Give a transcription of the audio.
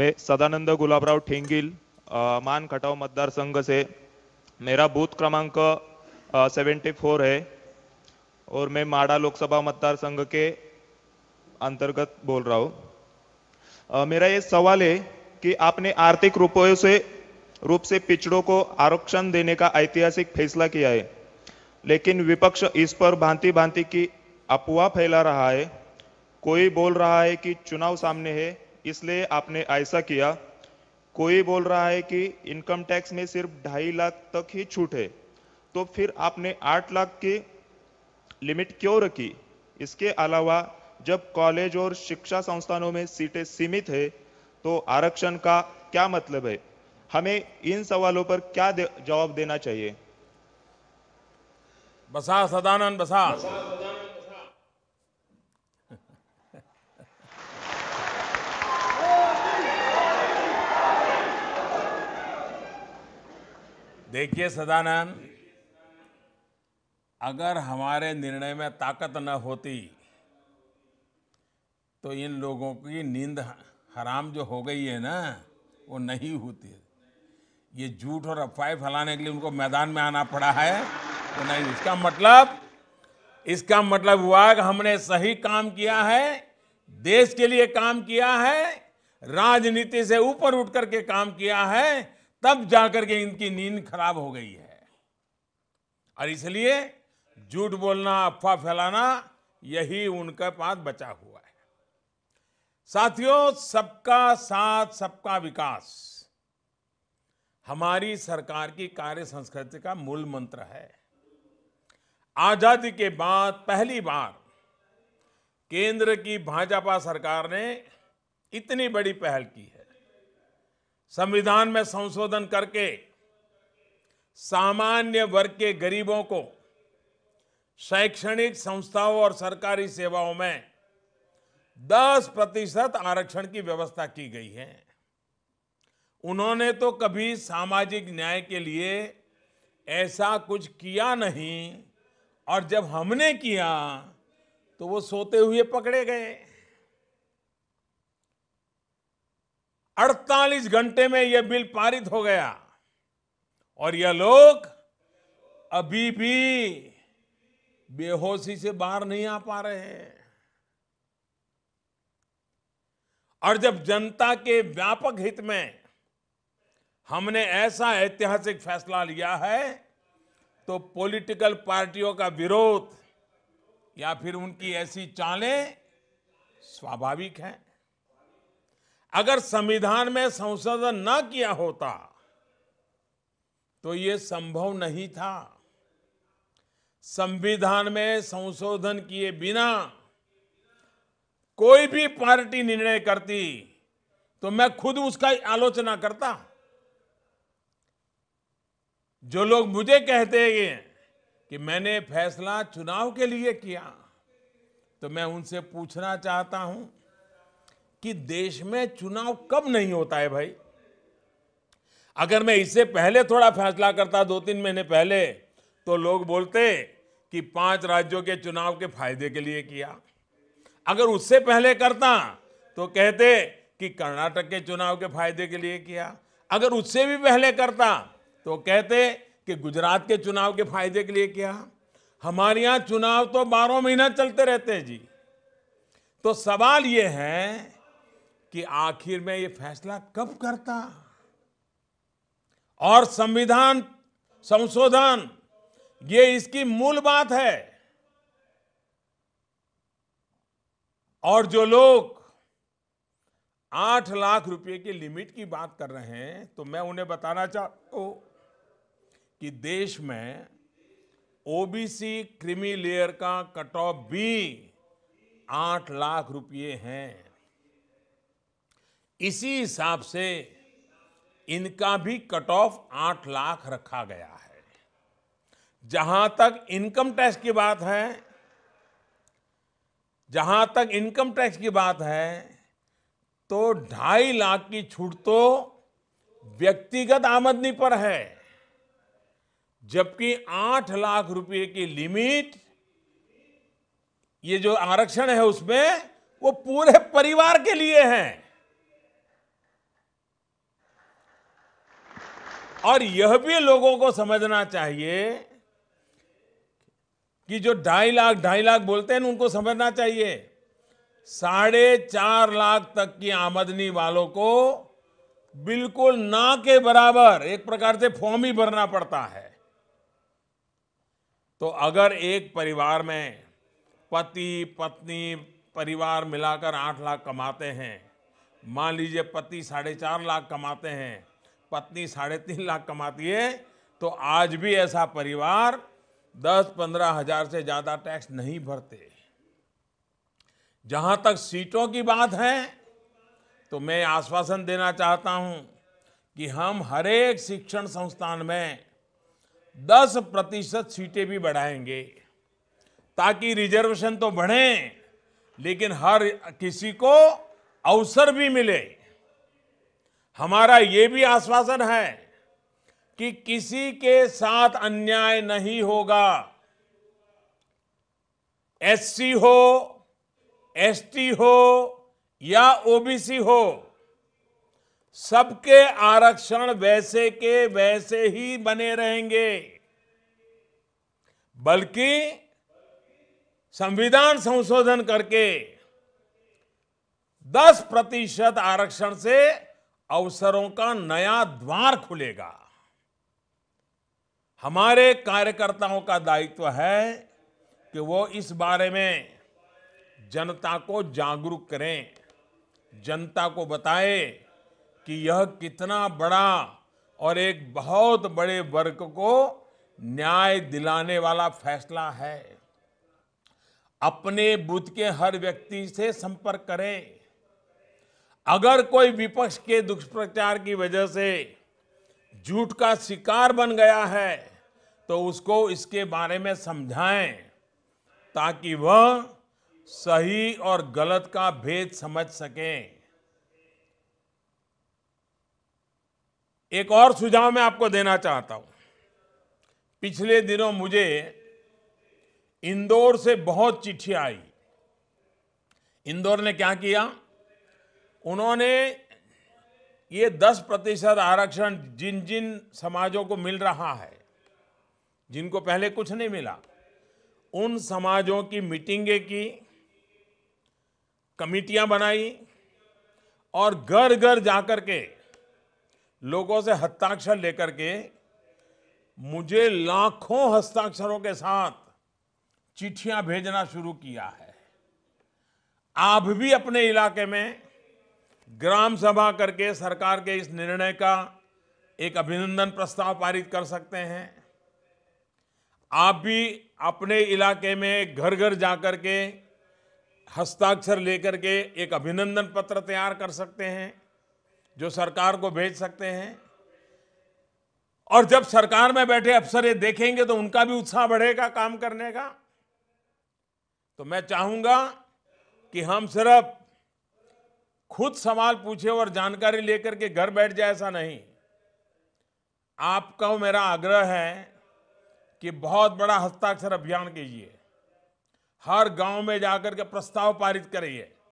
मैं सदानंद गुलाबराव ठेंगिल मान खटाव मतदार संघ से मेरा बूथ क्रमांक सेवेंटी फोर है और मैं माड़ा लोकसभा मतदार संघ के अंतर्गत बोल रहा हूँ मेरा ये सवाल है कि आपने आर्थिक रूपयों से रूप से पिछड़ों को आरक्षण देने का ऐतिहासिक फैसला किया है लेकिन विपक्ष इस पर भांति भांति की अफवाह फैला रहा है कोई बोल रहा है कि चुनाव सामने है इसलिए आपने ऐसा किया कोई बोल रहा है कि इनकम टैक्स में सिर्फ ढाई लाख तक ही छूट है तो फिर आपने आठ लाख की लिमिट क्यों रखी इसके अलावा जब कॉलेज और शिक्षा संस्थानों में सीटें सीमित है तो आरक्षण का क्या मतलब है हमें इन सवालों पर क्या दे, जवाब देना चाहिए बसा सदानंद बसा, बसा देखिए सदानंद अगर हमारे निर्णय में ताकत न होती तो इन लोगों की नींद हराम जो हो गई है ना वो नहीं होती ये झूठ और अफवाह फैलाने के लिए उनको मैदान में आना पड़ा है तो नहीं इसका मतलब इसका मतलब हुआ कि हमने सही काम किया है देश के लिए काम किया है राजनीति से ऊपर उठ करके काम किया है तब जाकर के इनकी नींद खराब हो गई है और इसलिए झूठ बोलना अफवाह फैलाना यही उनके पास बचा हुआ है साथियों सबका साथ सबका विकास हमारी सरकार की कार्य संस्कृति का मूल मंत्र है आजादी के बाद पहली बार केंद्र की भाजपा सरकार ने इतनी बड़ी पहल की है संविधान में संशोधन करके सामान्य वर्ग के गरीबों को शैक्षणिक संस्थाओं और सरकारी सेवाओं में 10 प्रतिशत आरक्षण की व्यवस्था की गई है उन्होंने तो कभी सामाजिक न्याय के लिए ऐसा कुछ किया नहीं और जब हमने किया तो वो सोते हुए पकड़े गए 48 घंटे में यह बिल पारित हो गया और यह लोग अभी भी बेहोशी से बाहर नहीं आ पा रहे हैं और जब जनता के व्यापक हित में हमने ऐसा ऐतिहासिक फैसला लिया है तो पॉलिटिकल पार्टियों का विरोध या फिर उनकी ऐसी चालें स्वाभाविक है अगर संविधान में संशोधन न किया होता तो ये संभव नहीं था संविधान में संशोधन किए बिना कोई भी पार्टी निर्णय करती तो मैं खुद उसका आलोचना करता जो लोग मुझे कहते हैं कि मैंने फैसला चुनाव के लिए किया तो मैं उनसे पूछना चाहता हूं कि देश में चुनाव कब नहीं होता है भाई अगर मैं इससे पहले थोड़ा फैसला करता दो तीन महीने पहले तो लोग बोलते कि पांच राज्यों के चुनाव के फायदे के लिए किया अगर उससे पहले करता तो कहते कि कर्नाटक के चुनाव के फायदे के लिए किया अगर उससे भी पहले करता तो कहते कि गुजरात के चुनाव के फायदे के लिए किया हमारे यहाँ चुनाव तो बारह महीना चलते रहते हैं जी तो सवाल ये है कि आखिर में ये फैसला कब करता और संविधान संशोधन ये इसकी मूल बात है और जो लोग आठ लाख रुपए की लिमिट की बात कर रहे हैं तो मैं उन्हें बताना चाहता हूं कि देश में ओबीसी क्रिमी लेयर का कट ऑफ भी आठ लाख रुपये हैं इसी हिसाब से इनका भी कट ऑफ आठ लाख रखा गया है जहां तक इनकम टैक्स की बात है जहां तक इनकम टैक्स की बात है तो ढाई लाख की छूट तो व्यक्तिगत आमदनी पर है जबकि आठ लाख रुपए की लिमिट ये जो आरक्षण है उसमें वो पूरे परिवार के लिए है और यह भी लोगों को समझना चाहिए कि जो ढाई लाख ढाई लाख बोलते हैं उनको समझना चाहिए साढ़े चार लाख तक की आमदनी वालों को बिल्कुल ना के बराबर एक प्रकार से फॉर्म ही भरना पड़ता है तो अगर एक परिवार में पति पत्नी परिवार मिलाकर आठ लाख कमाते हैं मान लीजिए पति साढ़े चार लाख कमाते हैं पत्नी साढ़े तीन लाख कमाती है तो आज भी ऐसा परिवार दस पंद्रह हजार से ज़्यादा टैक्स नहीं भरते जहाँ तक सीटों की बात है तो मैं आश्वासन देना चाहता हूँ कि हम हर एक शिक्षण संस्थान में 10 प्रतिशत सीटें भी बढ़ाएंगे ताकि रिजर्वेशन तो बढ़े लेकिन हर किसी को अवसर भी मिले हमारा ये भी आश्वासन है कि किसी के साथ अन्याय नहीं होगा एससी हो एसटी हो या ओबीसी हो सबके आरक्षण वैसे के वैसे ही बने रहेंगे बल्कि संविधान संशोधन करके 10 प्रतिशत आरक्षण से अवसरों का नया द्वार खुलेगा हमारे कार्यकर्ताओं का दायित्व है कि वो इस बारे में जनता को जागरूक करें जनता को बताएं कि यह कितना बड़ा और एक बहुत बड़े वर्ग को न्याय दिलाने वाला फैसला है अपने बुद्ध के हर व्यक्ति से संपर्क करें अगर कोई विपक्ष के दुष्प्रचार की वजह से झूठ का शिकार बन गया है तो उसको इसके बारे में समझाएं ताकि वह सही और गलत का भेद समझ सकें एक और सुझाव मैं आपको देना चाहता हूं पिछले दिनों मुझे इंदौर से बहुत चिट्ठी आई इंदौर ने क्या किया उन्होंने ये 10 प्रतिशत आरक्षण जिन जिन समाजों को मिल रहा है जिनको पहले कुछ नहीं मिला उन समाजों की मीटिंगें की कमिटियां बनाई और घर घर जाकर के लोगों से हस्ताक्षर लेकर के मुझे लाखों हस्ताक्षरों के साथ चिट्ठियां भेजना शुरू किया है आप भी अपने इलाके में ग्राम सभा करके सरकार के इस निर्णय का एक अभिनंदन प्रस्ताव पारित कर सकते हैं आप भी अपने इलाके में घर घर जाकर के हस्ताक्षर लेकर के एक अभिनंदन पत्र तैयार कर सकते हैं जो सरकार को भेज सकते हैं और जब सरकार में बैठे अफसर ये देखेंगे तो उनका भी उत्साह बढ़ेगा काम करने का तो मैं चाहूंगा कि हम सिर्फ खुद सवाल पूछे और जानकारी लेकर के घर बैठ जाए ऐसा नहीं आपका मेरा आग्रह है कि बहुत बड़ा हस्ताक्षर अभियान कीजिए हर गांव में जाकर के प्रस्ताव पारित करिए